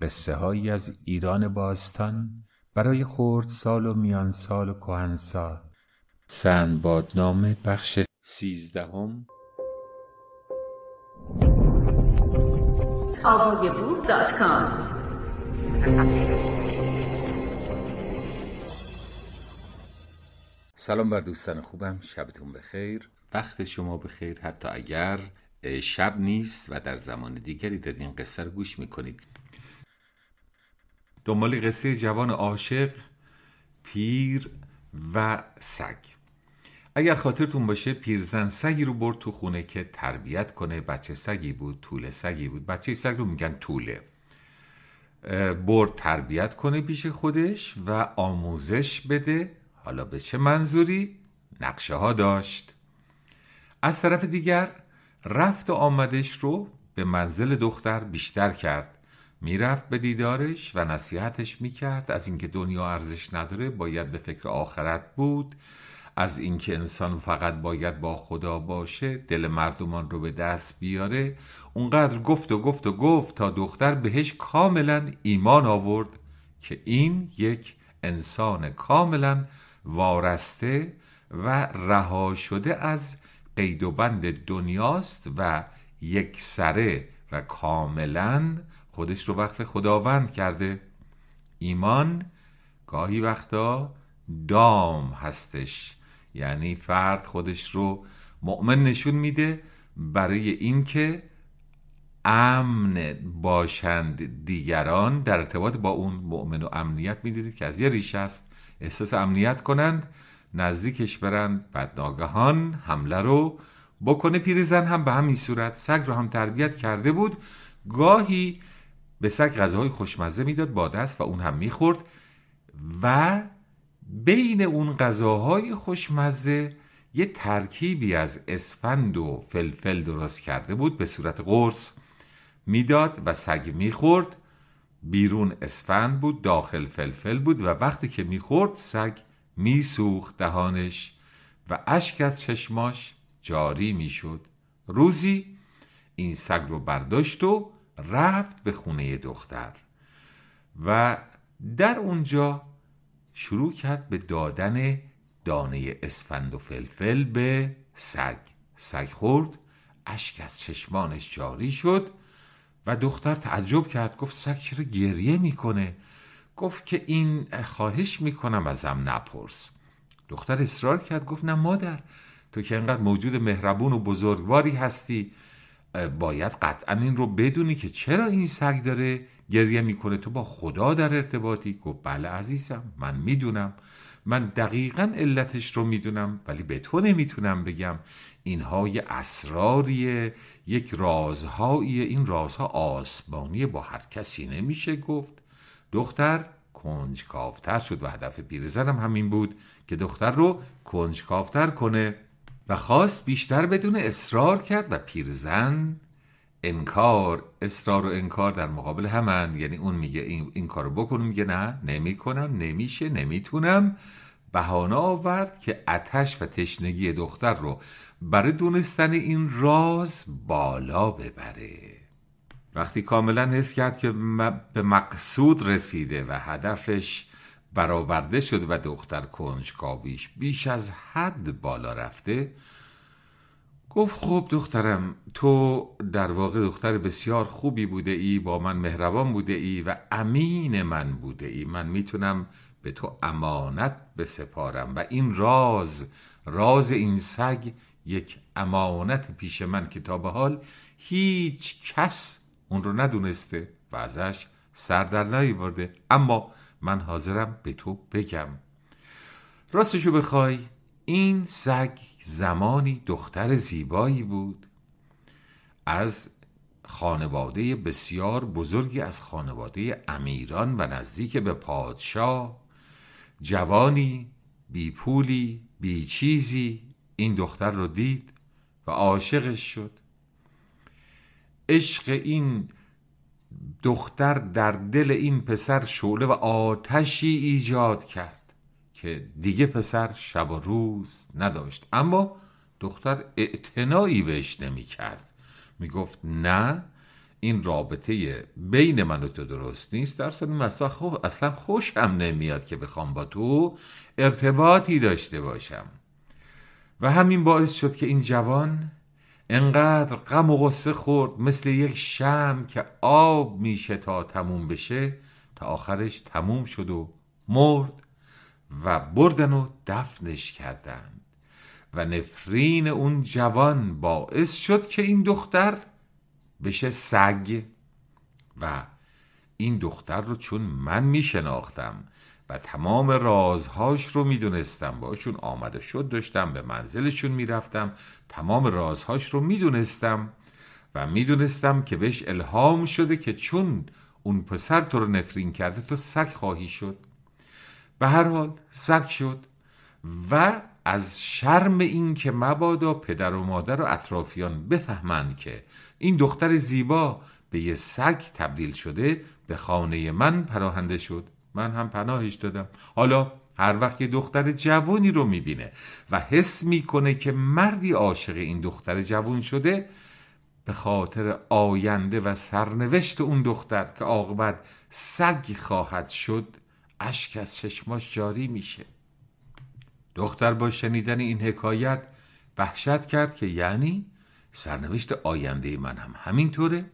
قصه هایی از ایران باستان برای سال و سال و کهنسال نام بخش سیزدهم سلام بر دوستان خوبم شبتون بخیر وقت شما بخیر حتی اگر شب نیست و در زمان دیگری در این قصه رو گوش میکنید دنبال قصه جوان عاشق پیر و سگ اگر خاطرتون باشه پیرزن سگی رو برد تو خونه که تربیت کنه بچه سگی بود طول سگی بود بچه سگ رو میگن طوله برد تربیت کنه پیش خودش و آموزش بده حالا به چه منظوری نقشه ها داشت از طرف دیگر رفت و آمدش رو به منزل دختر بیشتر کرد میرفت به دیدارش و نصیحتش میکرد از اینکه دنیا ارزش نداره باید به فکر آخرت بود از اینکه انسان فقط باید با خدا باشه دل مردمان رو به دست بیاره اونقدر گفت و گفت و گفت تا دختر بهش کاملا ایمان آورد که این یک انسان کاملا وارسته و رها شده از قید و بند دنیاست و یک سره و کاملا خودش رو وقف خداوند کرده ایمان گاهی وقتا دام هستش یعنی فرد خودش رو مؤمن نشون میده برای اینکه امن باشند دیگران در ارتباط با اون مؤمن و امنیت میدید که از یه ریش است احساس امنیت کنند نزدیکش برند بعد ناگهان حمله رو بکنه پیرزن هم به همین صورت سگ رو هم تربیت کرده بود گاهی به سگ غذاهای خوشمزه میداد با دست و اون هم میخورد و بین اون غذاهای خوشمزه یه ترکیبی از اسفند و فلفل درست کرده بود به صورت قرص میداد و سگ میخورد بیرون اسفند بود داخل فلفل بود و وقتی که میخورد سگ میسوخت دهانش و اشک از چشماش جاری میشد روزی این سگ رو برداشت و رفت به خونه دختر و در اونجا شروع کرد به دادن دانه اسفند و فلفل به سگ سگ خورد اشک از چشمانش جاری شد و دختر تعجب کرد گفت سگ چرا گریه میکنه گفت که این خواهش میکنم ازم نپرس دختر اصرار کرد گفت نه مادر تو که انقدر موجود مهربون و بزرگواری هستی باید قطعا این رو بدونی که چرا این سگ داره گریه میکنه تو با خدا در ارتباطی گفت بله عزیزم من میدونم من دقیقا علتش رو میدونم ولی به تو نمیتونم بگم اینها یه اسراریه یک رازهاییه این رازها آسمانیه با هر کسی نمیشه گفت دختر کنجکاوتر شد و هدف پیرزنم همین بود که دختر رو کنجکاوتر کنه و خواست بیشتر بدون اصرار کرد و پیرزن انکار اصرار و انکار در مقابل همن یعنی اون میگه این, این کارو بکنم میگه نه نمیکنم نمیشه نمیتونم بهانه آورد که اتش و تشنگی دختر رو برای دونستن این راز بالا ببره وقتی کاملا حس کرد که به مقصود رسیده و هدفش برآورده شد و دختر کنجکاویش بیش از حد بالا رفته گفت خب دخترم تو در واقع دختر بسیار خوبی بوده ای با من مهربان بوده ای و امین من بوده ای من میتونم به تو امانت بسپارم و این راز راز این سگ یک امانت پیش من که تا به حال هیچ کس اون رو ندونسته و ازش سر در برده اما من حاضرم به تو بگم راستشو بخوای این سگ زمانی دختر زیبایی بود از خانواده بسیار بزرگی از خانواده امیران و نزدیک به پادشاه جوانی بی پولی بی چیزی این دختر رو دید و عاشقش شد عشق این دختر در دل این پسر شعله و آتشی ایجاد کرد که دیگه پسر شب و روز نداشت اما دختر اعتنایی بهش نمی کرد می گفت نه این رابطه بین من و تو درست نیست در این مسئله اصلا خوشم نمیاد که بخوام با تو ارتباطی داشته باشم و همین باعث شد که این جوان انقدر غم و غصه خورد مثل یک شم که آب میشه تا تموم بشه تا آخرش تموم شد و مرد و بردن و دفنش کردند و نفرین اون جوان باعث شد که این دختر بشه سگ و این دختر رو چون من میشناختم و تمام رازهاش رو میدونستم باشون آمده شد داشتم به منزلشون میرفتم تمام رازهاش رو میدونستم و میدونستم که بهش الهام شده که چون اون پسر تو رو نفرین کرده تو سگ خواهی شد به هر حال سگ شد و از شرم این که مبادا پدر و مادر و اطرافیان بفهمند که این دختر زیبا به یه سگ تبدیل شده به خانه من پراهنده شد من هم پناهش دادم حالا هر وقت یه دختر جوانی رو میبینه و حس میکنه که مردی عاشق این دختر جوان شده به خاطر آینده و سرنوشت اون دختر که عاقبت سگ خواهد شد اشک از چشماش جاری میشه دختر با شنیدن این حکایت وحشت کرد که یعنی سرنوشت آینده من هم همینطوره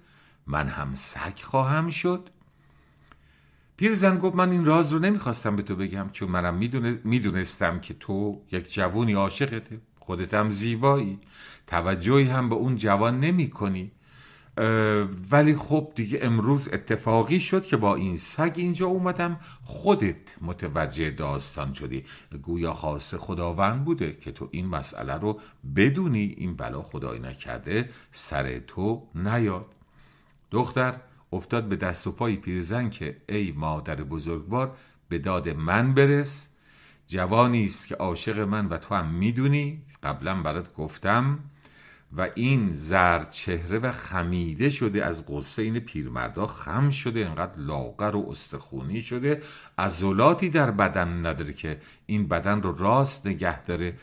من هم سگ خواهم شد پیرزن گفت من این راز رو نمیخواستم به تو بگم چون منم میدونستم که تو یک جوونی عاشقته خودت هم زیبایی توجهی هم به اون جوان نمی کنی ولی خب دیگه امروز اتفاقی شد که با این سگ اینجا اومدم خودت متوجه داستان شدی گویا خاص خداوند بوده که تو این مسئله رو بدونی این بلا خدای نکرده سر تو نیاد دختر افتاد به دست و پای پیرزن که ای مادر بزرگوار به داد من برس جوانی است که عاشق من و تو هم میدونی قبلا برات گفتم و این زرد چهره و خمیده شده از قصه این پیرمردا خم شده انقدر لاغر و استخونی شده عضلاتی در بدن نداره که این بدن رو راست نگه داره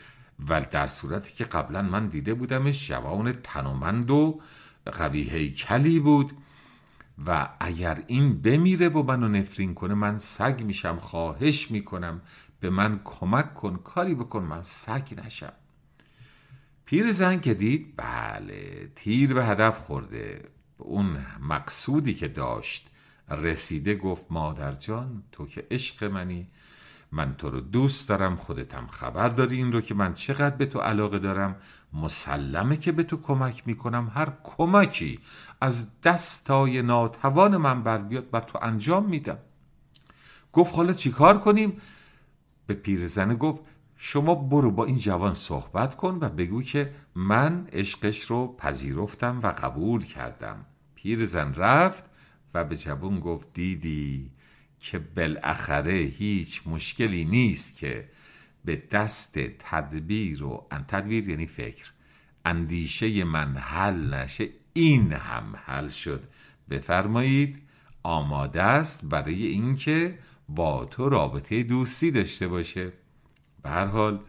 و در صورتی که قبلا من دیده بودمش جوان تنومند و قوی هیکلی بود و اگر این بمیره و منو نفرین کنه من سگ میشم خواهش میکنم به من کمک کن کاری بکن من سگ نشم پیر زن که دید بله تیر به هدف خورده به اون مقصودی که داشت رسیده گفت مادر جان تو که عشق منی من تو رو دوست دارم خودتم خبر داری این رو که من چقدر به تو علاقه دارم مسلمه که به تو کمک میکنم هر کمکی از دستای ناتوان من بر بیاد بر تو انجام میدم گفت حالا چیکار کنیم به پیرزن گفت شما برو با این جوان صحبت کن و بگو که من عشقش رو پذیرفتم و قبول کردم پیرزن رفت و به جوان گفت دیدی که بالاخره هیچ مشکلی نیست که به دست تدبیر و ان تدبیر یعنی فکر اندیشه من حل نشه این هم حل شد بفرمایید آماده است برای اینکه با تو رابطه دوستی داشته باشه به هر حال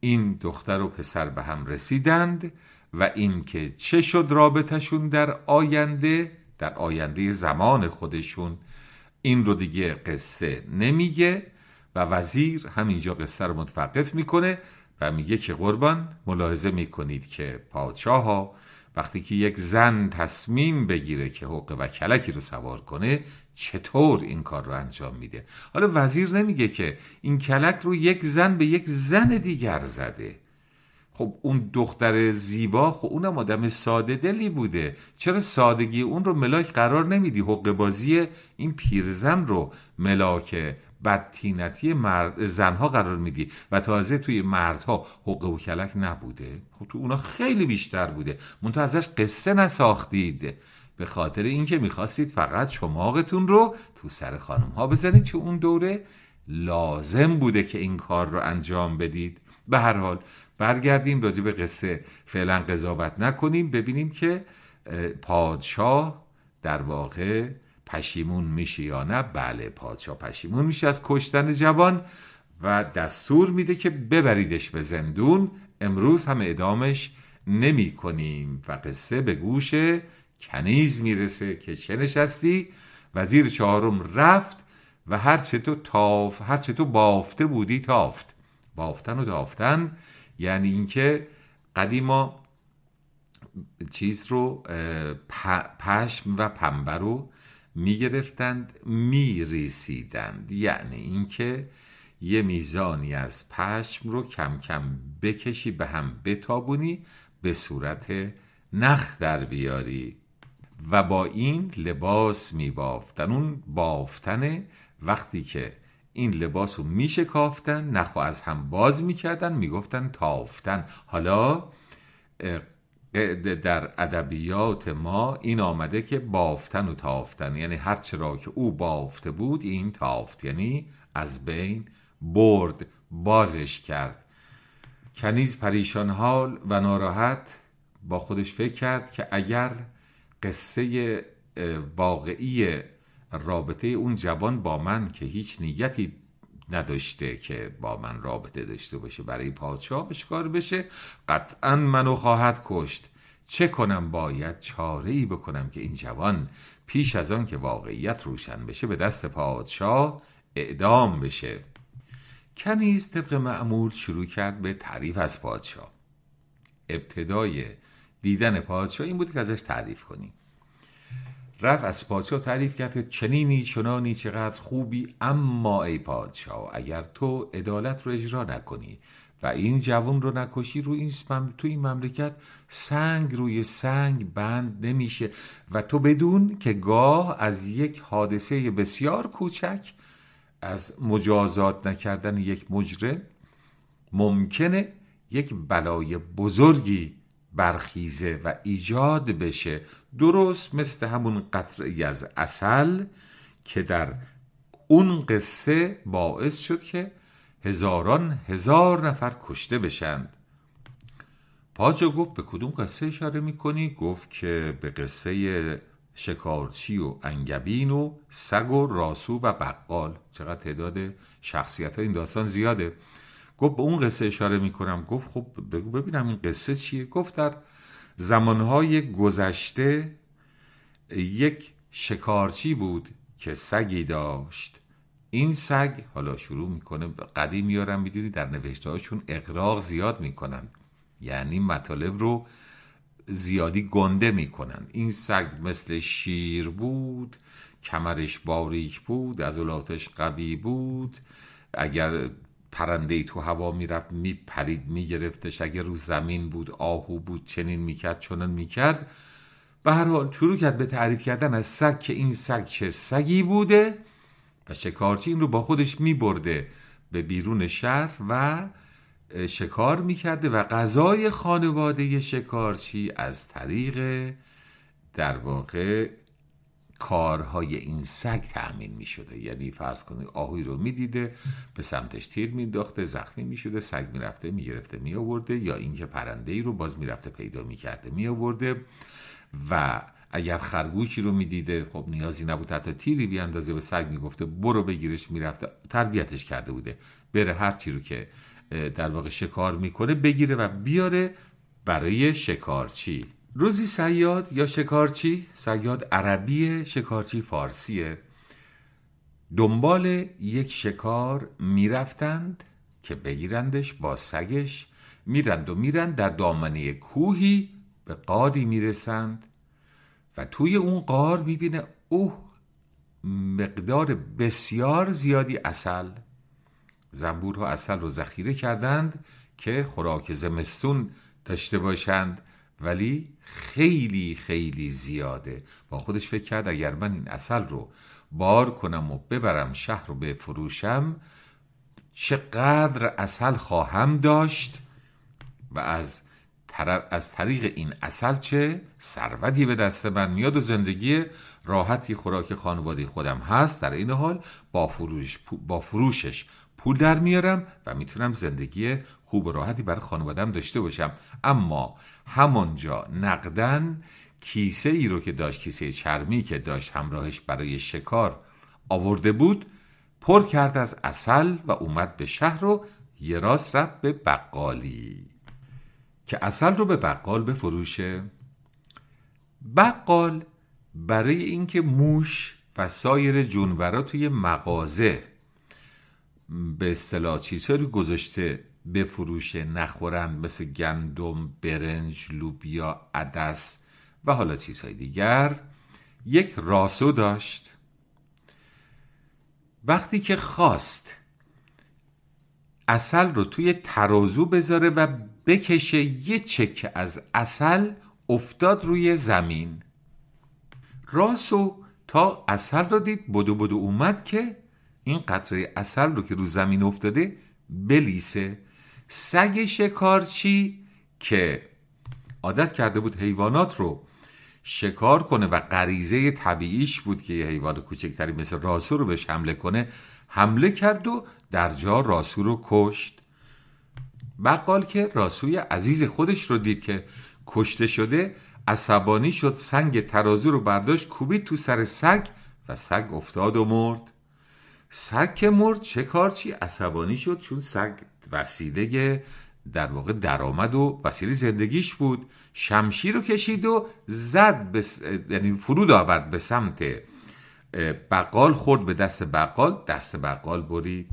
این دختر و پسر به هم رسیدند و اینکه چه شد شون در آینده در آینده زمان خودشون این رو دیگه قصه نمیگه و وزیر همینجا قصه رو متوقف میکنه و میگه که قربان ملاحظه میکنید که پادشاه ها وقتی که یک زن تصمیم بگیره که حق و کلکی رو سوار کنه چطور این کار رو انجام میده حالا وزیر نمیگه که این کلک رو یک زن به یک زن دیگر زده خب اون دختر زیبا خب اونم آدم ساده دلی بوده چرا سادگی اون رو ملاک قرار نمیدی حق بازی این پیرزن رو ملاک بدتینتی مرد زنها قرار میدی و تازه توی مردها حقه و کلک نبوده خب تو اونا خیلی بیشتر بوده منتها ازش قصه نساختید به خاطر اینکه میخواستید فقط شماقتون رو تو سر خانم ها بزنید چه اون دوره لازم بوده که این کار رو انجام بدید به هر حال برگردیم راجع به قصه فعلا قضاوت نکنیم ببینیم که پادشاه در واقع پشیمون میشه یا نه بله پادشاه پشیمون میشه از کشتن جوان و دستور میده که ببریدش به زندون امروز هم ادامش نمی کنیم و قصه به گوش کنیز میرسه که چه نشستی وزیر چهارم رفت و هر چه تو تاف هر چه تو بافته بودی تافت بافتن و دافتن یعنی اینکه قدیما چیز رو پشم و پنبه رو میگرفتند میریسیدند یعنی اینکه یه میزانی از پشم رو کم کم بکشی به هم بتابونی به صورت نخ در بیاری و با این لباس می بافتن اون بافتن وقتی که این لباس رو میشه کافتن نخو از هم باز میکردن میگفتن تافتن حالا در ادبیات ما این آمده که بافتن و تافتن یعنی هر را که او بافته بود این تافت یعنی از بین برد بازش کرد کنیز پریشان حال و ناراحت با خودش فکر کرد که اگر قصه واقعی رابطه اون جوان با من که هیچ نیتی نداشته که با من رابطه داشته باشه برای پادشاه آشکار بشه قطعا منو خواهد کشت چه کنم باید چاره ای بکنم که این جوان پیش از آن که واقعیت روشن بشه به دست پادشاه اعدام بشه کنیز طبق معمول شروع کرد به تعریف از پادشاه ابتدای دیدن پادشاه این بود که ازش تعریف کنیم رفت از پادشاه تعریف کرد که چنینی چنانی چقدر خوبی اما ای پادشاه اگر تو عدالت رو اجرا نکنی و این جوان رو نکشی رو این تو این مملکت سنگ روی سنگ بند نمیشه و تو بدون که گاه از یک حادثه بسیار کوچک از مجازات نکردن یک مجرم ممکنه یک بلای بزرگی برخیزه و ایجاد بشه درست مثل همون قطره از اصل که در اون قصه باعث شد که هزاران هزار نفر کشته بشند پاجا گفت به کدوم قصه اشاره میکنی؟ گفت که به قصه شکارچی و انگبین و سگ و راسو و بقال چقدر تعداد شخصیت این داستان زیاده گفت به اون قصه اشاره میکنم گفت خب بگو ببینم این قصه چیه گفت در زمانهای گذشته یک شکارچی بود که سگی داشت این سگ حالا شروع میکنه قدیم میارم میدونی در نوشته هاشون اقراق زیاد میکنن یعنی مطالب رو زیادی گنده میکنن این سگ مثل شیر بود کمرش باریک بود از قوی بود اگر پرنده ای تو هوا میرفت میپرید میگرفتش اگه رو زمین بود آهو بود چنین میکرد چنان میکرد به هر حال شروع کرد به تعریف کردن از سگ که این سگ چه سگی بوده و شکارچی این رو با خودش میبرده به بیرون شهر و شکار میکرده و غذای خانواده شکارچی از طریق در واقع کارهای این سگ تأمین می شده یعنی فرض کنید آهوی رو میدیده به سمتش تیر داخته زخمی می شده سگ می رفته می می آورده یا اینکه پرنده ای رو باز رفته پیدا کرده می آورده و اگر خرگوشی رو میدیده خب نیازی نبود حتی تیری بیاندازه به سگ میگفته برو بگیرش میرفته تربیتش کرده بوده بره هر چی رو که در واقع شکار میکنه بگیره و بیاره برای شکارچی روزی سیاد یا شکارچی سیاد عربیه شکارچی فارسیه دنبال یک شکار میرفتند که بگیرندش با سگش میرند و میرند در دامنه کوهی به قاری میرسند و توی اون قار میبینه اوه مقدار بسیار زیادی اصل زنبورها اصل رو ذخیره کردند که خوراک زمستون داشته باشند ولی خیلی خیلی زیاده با خودش فکر کرد اگر من این اصل رو بار کنم و ببرم شهر رو بفروشم چقدر اصل خواهم داشت و از, از طریق این اصل چه ثروتی به دست من میاد و زندگی راحتی خوراک خانواده خودم هست در این حال با, فروش... با فروشش پول در میارم و میتونم زندگی خوب و راحتی برای خانوادم داشته باشم اما همونجا نقدن کیسه ای رو که داشت کیسه چرمی که داشت همراهش برای شکار آورده بود پر کرد از اصل و اومد به شهر و یه راست رفت به بقالی که اصل رو به بقال بفروشه بقال برای اینکه موش و سایر جونورا توی مغازه به اصطلاح چیزهایی گذاشته بفروشه نخورن مثل گندم برنج لوبیا عدس و حالا چیزهای دیگر یک راسو داشت وقتی که خواست اصل رو توی ترازو بذاره و بکشه یه چک از اصل افتاد روی زمین راسو تا اصل رو دید بدو بدو اومد که این قطره اصل رو که رو زمین افتاده بلیسه سگ شکارچی که عادت کرده بود حیوانات رو شکار کنه و غریزه طبیعیش بود که یه حیوان کوچکتری مثل راسو رو بهش حمله کنه حمله کرد و در جا راسو رو کشت بقال که راسوی عزیز خودش رو دید که کشته شده عصبانی شد سنگ ترازو رو برداشت کوبید تو سر سگ و سگ افتاد و مرد سگ که مرد چه کارچی عصبانی شد چون سگ وسیله در واقع درآمد و وسیله زندگیش بود شمشیر رو کشید و زد به یعنی فرود آورد به سمت بقال خورد به دست بقال دست بقال برید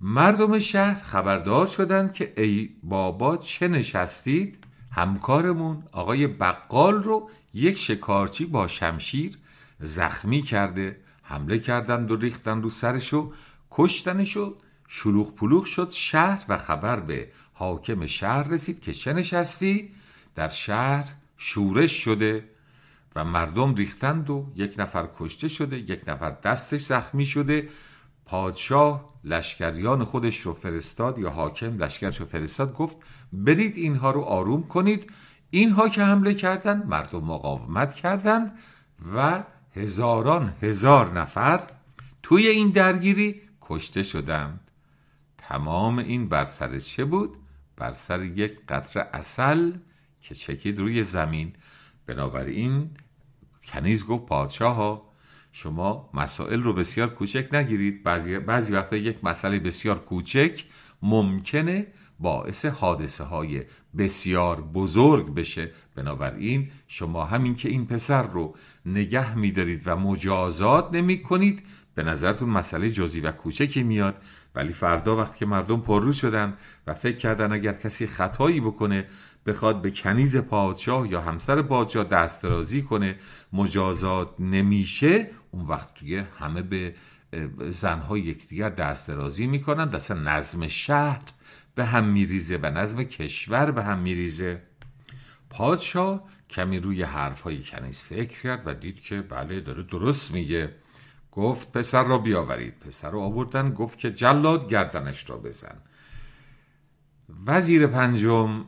مردم شهر خبردار شدند که ای بابا چه نشستید همکارمون آقای بقال رو یک شکارچی با شمشیر زخمی کرده حمله کردند و ریختن رو سرش و کشتنش و شلوغ پلوغ شد شهر و خبر به حاکم شهر رسید که چه نشستی در شهر شورش شده و مردم ریختند و یک نفر کشته شده یک نفر دستش زخمی شده پادشاه لشکریان خودش رو فرستاد یا حاکم لشکرش رو فرستاد گفت برید اینها رو آروم کنید اینها که حمله کردند مردم مقاومت کردند و هزاران هزار نفر توی این درگیری کشته شدند تمام این بر سر چه بود؟ بر سر یک قطره اصل که چکید روی زمین بنابراین کنیز گفت پادشاه ها شما مسائل رو بسیار کوچک نگیرید بعضی, بعضی وقتا یک مسئله بسیار کوچک ممکنه باعث حادثه های بسیار بزرگ بشه بنابراین شما همین که این پسر رو نگه میدارید و مجازات نمی کنید به نظرتون مسئله جزی و کوچکی میاد ولی فردا وقتی که مردم پررو شدن و فکر کردن اگر کسی خطایی بکنه بخواد به کنیز پادشاه یا همسر پادشاه دسترازی کنه مجازات نمیشه اون وقت دیگه همه به زنها یکدیگر دسترازی میکنن دست نظم شهر به هم میریزه و نظم کشور به هم میریزه پادشاه کمی روی حرفهای کنیز فکر کرد و دید که بله داره درست میگه گفت پسر را بیاورید پسر رو آوردن گفت که جلاد گردنش را بزن وزیر پنجم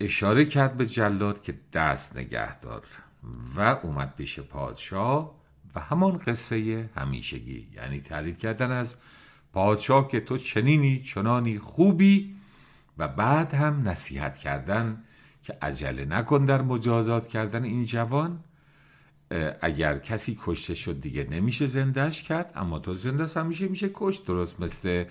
اشاره کرد به جلاد که دست نگه دار و اومد پیش پادشاه و همان قصه همیشگی یعنی تعریف کردن از پادشاه که تو چنینی چنانی خوبی و بعد هم نصیحت کردن که عجله نکن در مجازات کردن این جوان اگر کسی کشته شد دیگه نمیشه زندهش کرد اما تو زنده همیشه میشه کشت درست مثل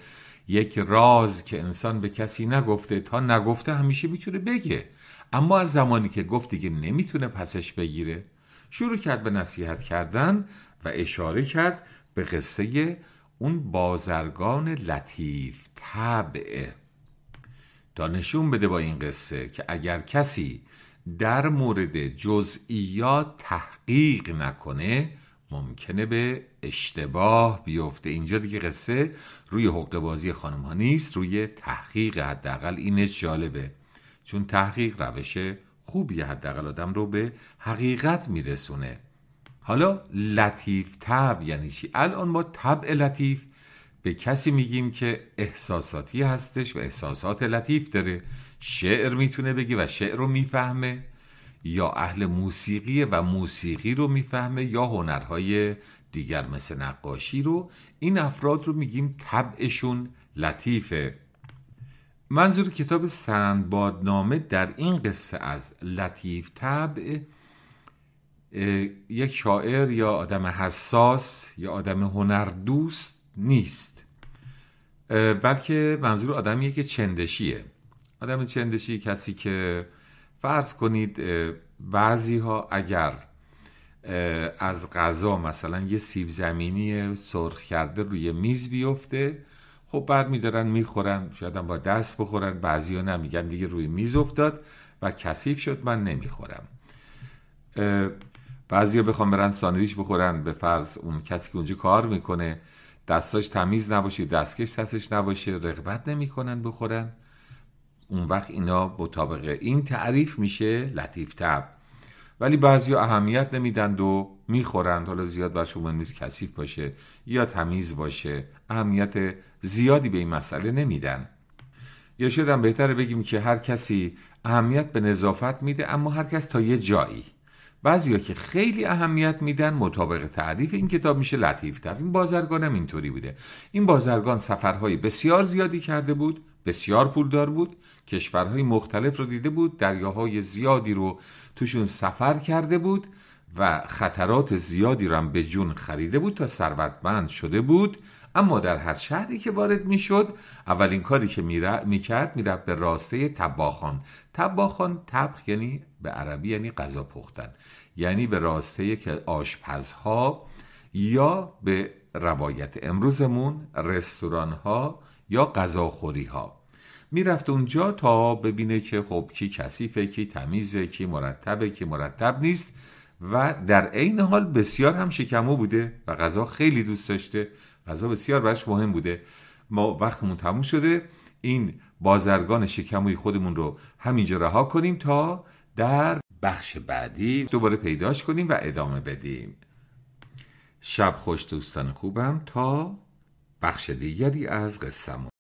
یک راز که انسان به کسی نگفته تا نگفته همیشه میتونه بگه اما از زمانی که گفت دیگه نمیتونه پسش بگیره شروع کرد به نصیحت کردن و اشاره کرد به قصه اون بازرگان لطیف طبعه تا نشون بده با این قصه که اگر کسی در مورد جزئیات تحقیق نکنه ممکنه به اشتباه بیفته اینجا دیگه قصه روی حقوق بازی خانم ها نیست روی تحقیق حداقل اینش جالبه چون تحقیق روش خوبی حداقل آدم رو به حقیقت میرسونه حالا لطیف تب یعنی چی الان ما طبع لطیف به کسی میگیم که احساساتی هستش و احساسات لطیف داره شعر میتونه بگی و شعر رو میفهمه یا اهل موسیقی و موسیقی رو میفهمه یا هنرهای دیگر مثل نقاشی رو این افراد رو میگیم طبعشون لطیفه منظور کتاب سندبادنامه در این قصه از لطیف طبع یک شاعر یا آدم حساس یا آدم هنردوست نیست بلکه منظور آدمیه که چندشیه آدم چندشی کسی که فرض کنید بعضی ها اگر از غذا مثلا یه سیب زمینی سرخ کرده روی میز بیفته خب برمیدارن میدارن میخورن شاید با دست بخورن بعضی ها نمیگن دیگه روی میز افتاد و کثیف شد من نمیخورم بعضیا بخوام برن ساندویچ بخورن به فرض اون کسی که اونجا کار میکنه دستاش تمیز نباشه دستکش دستش نباشه رغبت نمیکنن بخورن اون وقت اینا مطابق این تعریف میشه لطیف تب ولی بعضی اهمیت نمیدند و میخورند حالا زیاد بر شما نیست کثیف باشه یا تمیز باشه اهمیت زیادی به این مسئله نمیدن یا شدم بهتره بگیم که هر کسی اهمیت به نظافت میده اما هر کس تا یه جایی بعضیا که خیلی اهمیت میدن مطابق تعریف این کتاب میشه لطیف این بازرگان هم اینطوری بوده این بازرگان سفرهای بسیار زیادی کرده بود بسیار پولدار بود کشورهای مختلف رو دیده بود دریاهای زیادی رو توشون سفر کرده بود و خطرات زیادی رو هم به جون خریده بود تا ثروتمند شده بود اما در هر شهری که وارد میشد اولین کاری که میکرد میرفت به راسته تباخان تباخان تبخ یعنی به عربی یعنی غذا پختن یعنی به راسته که آشپزها یا به روایت امروزمون رستوران ها یا غذاخوری ها میرفت اونجا تا ببینه که خب کی کثیفه کی تمیزه کی مرتبه کی مرتب نیست و در عین حال بسیار هم شکمو بوده و غذا خیلی دوست داشته غذا بسیار براش مهم بوده ما وقتمون تموم شده این بازرگان شکموی خودمون رو همینجا رها کنیم تا در بخش بعدی دوباره پیداش کنیم و ادامه بدیم شب خوش دوستان خوبم تا بخش دیگری از قصه